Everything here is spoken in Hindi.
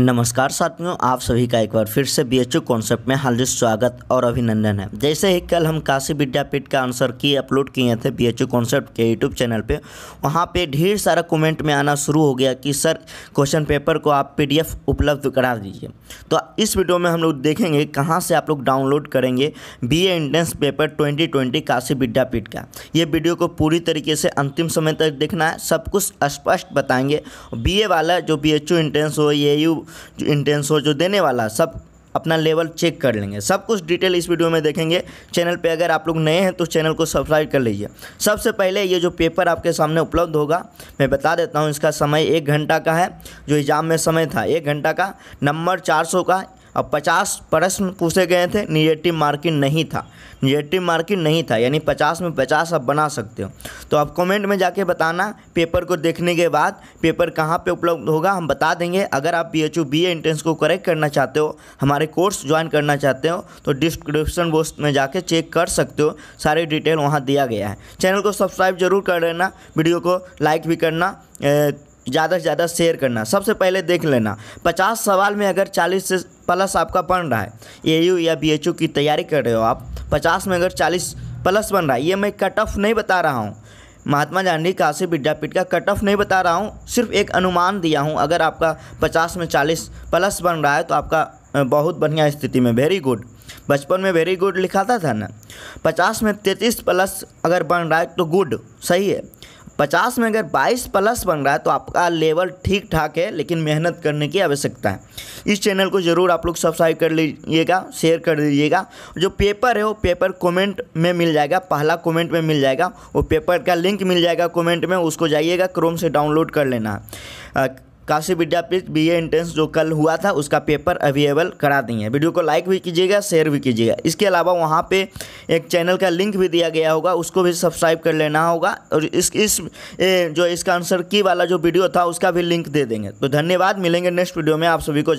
नमस्कार साथियों आप सभी का एक बार फिर से बी एच यू कॉन्सेप्ट में हार्दिक स्वागत और अभिनंदन है जैसे ही कल हम काशी विद्यापीठ का आंसर की अपलोड किए थे बी एच यू कॉन्सेप्ट के यूट्यूब चैनल पे वहाँ पे ढेर सारा कमेंट में आना शुरू हो गया कि सर क्वेश्चन पेपर को आप पीडीएफ उपलब्ध करा दीजिए तो इस वीडियो में हम लोग देखेंगे कहाँ से आप लोग डाउनलोड करेंगे B A entrance paper twenty Kashi Vidyapith का ये वीडियो को पूरी तरीके से अंतिम समय तक देखना है सब कुछ स्पष्ट बताएंगे बी वाला जो बी एच एंट्रेंस हो ए यू जो इंटेंस हो जो देने वाला सब अपना लेवल चेक कर लेंगे सब कुछ डिटेल इस वीडियो में देखेंगे चैनल पे अगर आप लोग नए हैं तो चैनल को सब्सक्राइब कर लीजिए सबसे पहले ये जो पेपर आपके सामने उपलब्ध होगा मैं बता देता हूँ इसका समय एक घंटा का है जो एग्ज़ाम में समय था एक घंटा का नंबर चार सौ का अब पचास प्रश्न पूछे गए थे निगेटिव मार्किंग नहीं था निगेटिव मार्किंग नहीं था यानी पचास में पचास आप बना सकते हो तो आप कमेंट में जाके बताना पेपर को देखने के बाद पेपर कहाँ पे उपलब्ध होगा हम बता देंगे अगर आप बी एच बी एंट्रेंस को करेक्ट करना चाहते हो हमारे कोर्स ज्वाइन करना चाहते हो तो डिस्क्रिप्शन बॉक्स में जाके चेक कर सकते हो सारी डिटेल वहाँ दिया गया है चैनल को सब्सक्राइब जरूर कर लेना वीडियो को लाइक भी करना ज़्यादा से ज़्यादा शेयर करना सबसे पहले देख लेना पचास सवाल में अगर चालीस से प्लस आपका बन रहा है ए यू या बी एच यू की तैयारी कर रहे हो आप पचास में अगर चालीस प्लस बन रहा है ये मैं कट ऑफ नहीं बता रहा हूँ महात्मा गांधी काशी विद्यापीठ का कट ऑफ नहीं बता रहा हूँ सिर्फ एक अनुमान दिया हूँ अगर आपका पचास में चालीस प्लस बन रहा है तो आपका बहुत बढ़िया स्थिति में वेरी गुड बचपन में वेरी गुड लिखाता था ना पचास में तैंतीस प्लस अगर बन रहा है तो गुड सही है पचास में अगर बाईस प्लस बन रहा है तो आपका लेवल ठीक ठाक है लेकिन मेहनत करने की आवश्यकता है इस चैनल को ज़रूर आप लोग सब्सक्राइब कर लीजिएगा शेयर कर दीजिएगा जो पेपर है वो पेपर कमेंट में मिल जाएगा पहला कमेंट में मिल जाएगा वो पेपर का लिंक मिल जाएगा कमेंट में उसको जाइएगा क्रोम से डाउनलोड कर लेना काशी विद्यापीठ बी एंट्रेंस जो कल हुआ था उसका पेपर अवेलेबल करा दी है वीडियो को लाइक भी कीजिएगा शेयर भी कीजिएगा इसके अलावा वहाँ पे एक चैनल का लिंक भी दिया गया होगा उसको भी सब्सक्राइब कर लेना होगा और इस इस ए, जो इसका आंसर की वाला जो वीडियो था उसका भी लिंक दे देंगे तो धन्यवाद मिलेंगे नेक्स्ट वीडियो में आप सभी को